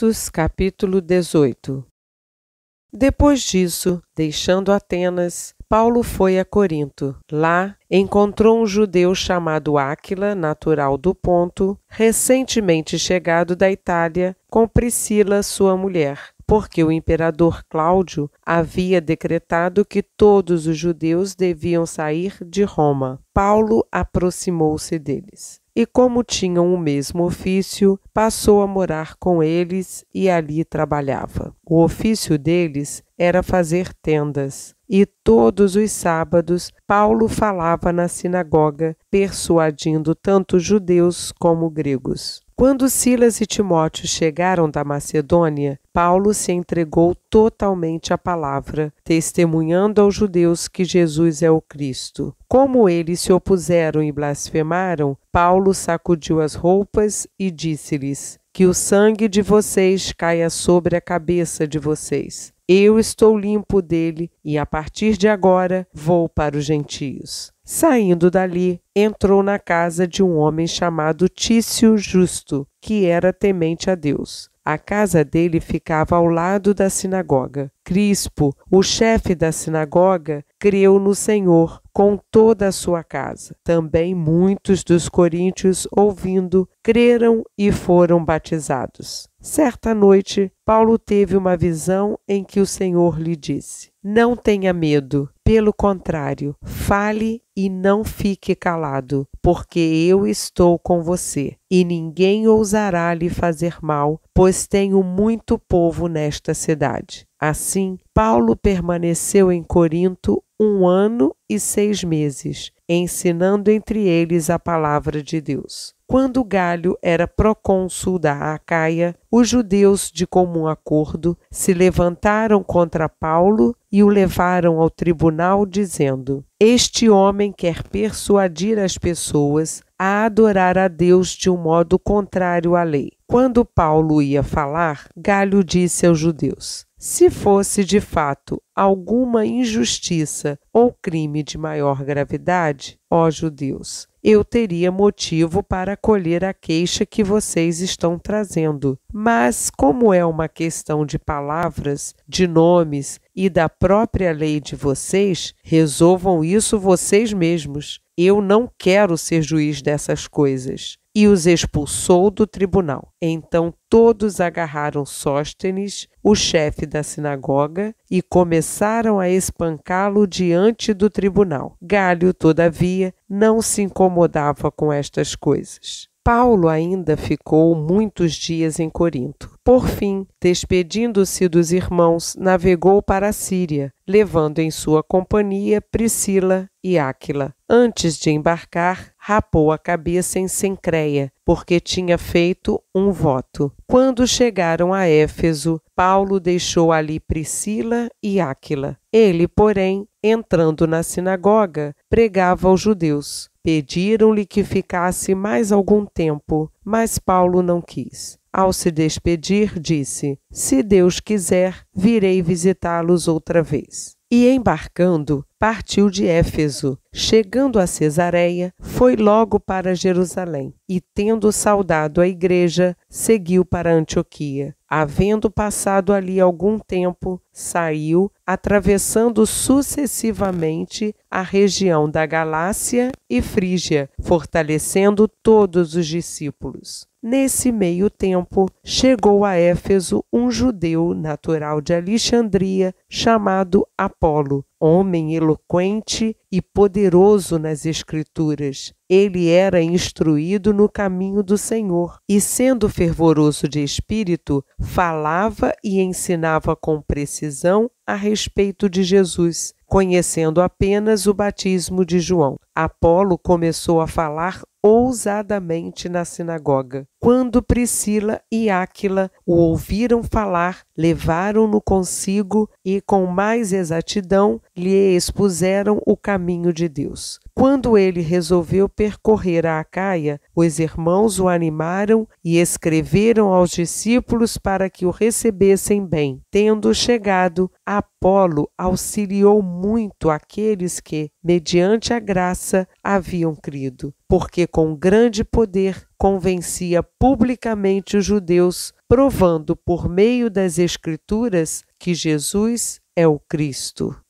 Atos capítulo 18 Depois disso, deixando Atenas, Paulo foi a Corinto. Lá, encontrou um judeu chamado Áquila, natural do Ponto, recentemente chegado da Itália, com Priscila, sua mulher, porque o imperador Cláudio havia decretado que todos os judeus deviam sair de Roma. Paulo aproximou-se deles e, como tinham o mesmo ofício, passou a morar com eles e ali trabalhava. O ofício deles era fazer tendas. E todos os sábados Paulo falava na sinagoga, persuadindo tanto judeus como gregos. Quando Silas e Timóteo chegaram da Macedônia, Paulo se entregou totalmente à palavra, testemunhando aos judeus que Jesus é o Cristo. Como eles se opuseram e blasfemaram, Paulo sacudiu as roupas e disse-lhes: Que o sangue de vocês caia sobre a cabeça de vocês. Eu estou limpo dele e a partir de agora vou para os gentios. Saindo dali, entrou na casa de um homem chamado Tício Justo, que era temente a Deus. A casa dele ficava ao lado da sinagoga. Crispo, o chefe da sinagoga, creu no Senhor com toda a sua casa. Também muitos dos coríntios, ouvindo, creram e foram batizados. Certa noite, Paulo teve uma visão em que o Senhor lhe disse: não tenha medo, pelo contrário, fale e não fique calado, porque eu estou com você, e ninguém ousará lhe fazer mal, pois tenho muito povo nesta cidade. Assim, Paulo permaneceu em Corinto um ano e seis meses ensinando entre eles a palavra de Deus. Quando Galho era procônsul da Acaia, os judeus, de comum acordo, se levantaram contra Paulo e o levaram ao tribunal, dizendo: Este homem quer persuadir as pessoas a adorar a Deus de um modo contrário à lei. Quando Paulo ia falar, Galho disse aos judeus: se fosse de fato alguma injustiça ou crime de maior gravidade, ó judeus, eu teria motivo para acolher a queixa que vocês estão trazendo. Mas, como é uma questão de palavras, de nomes e da própria lei de vocês, resolvam isso vocês mesmos. Eu não quero ser juiz dessas coisas e os expulsou do tribunal. Então todos agarraram Sóstenes, o chefe da sinagoga, e começaram a espancá-lo diante do tribunal. Galho, todavia, não se incomodava com estas coisas. Paulo ainda ficou muitos dias em Corinto. Por fim, despedindo-se dos irmãos, navegou para a Síria, levando em sua companhia Priscila e Áquila. Antes de embarcar, rapou a cabeça em Sencreia, porque tinha feito um voto. Quando chegaram a Éfeso, Paulo deixou ali Priscila e Áquila. Ele, porém, entrando na sinagoga, pregava aos judeus. Pediram-lhe que ficasse mais algum tempo, mas Paulo não quis ao se despedir, disse: Se Deus quiser, virei visitá-los outra vez. E embarcando, partiu de Éfeso. Chegando a Cesareia, foi logo para Jerusalém, e tendo saudado a igreja, seguiu para Antioquia. Havendo passado ali algum tempo, saiu, atravessando sucessivamente a região da Galácia e Frígia, fortalecendo todos os discípulos. Nesse meio tempo, chegou a Éfeso um judeu natural de Alexandria, chamado Apolo, homem eloquente e poderoso nas Escrituras. Ele era instruído no caminho do Senhor e, sendo fervoroso de espírito, falava e ensinava com precisão a respeito de Jesus, conhecendo apenas o batismo de João. Apolo começou a falar ousadamente na sinagoga. Quando Priscila e Áquila o ouviram falar, levaram-no consigo e, com mais exatidão, lhe expuseram o caminho de Deus. Quando ele resolveu percorrer a Acaia, os irmãos o animaram e escreveram aos discípulos para que o recebessem bem. Tendo chegado, Apolo auxiliou muito aqueles que, mediante a graça, haviam crido, porque com grande poder convencia publicamente os judeus, provando por meio das Escrituras que Jesus é o Cristo.